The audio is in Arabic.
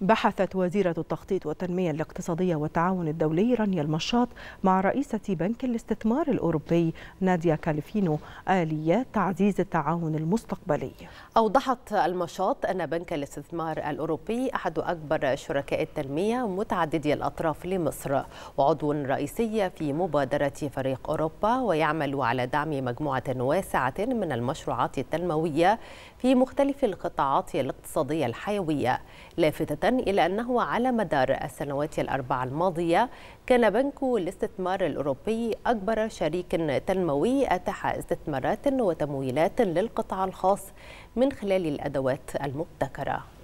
بحثت وزيرة التخطيط والتنمية الاقتصادية والتعاون الدولي رانيا المشاط مع رئيسة بنك الاستثمار الأوروبي ناديا كاليفينو آليات تعزيز التعاون المستقبلي أوضحت المشاط أن بنك الاستثمار الأوروبي أحد أكبر شركاء التنمية متعددي الأطراف لمصر وعضو رئيسي في مبادرة فريق أوروبا ويعمل على دعم مجموعة واسعة من المشروعات التنموية في مختلف القطاعات الاقتصادية الحيوية لافتة إلى أنه على مدار السنوات الأربع الماضية كان بنك الاستثمار الأوروبي أكبر شريك تنموي أتاح استثمارات وتمويلات للقطاع الخاص من خلال الأدوات المبتكرة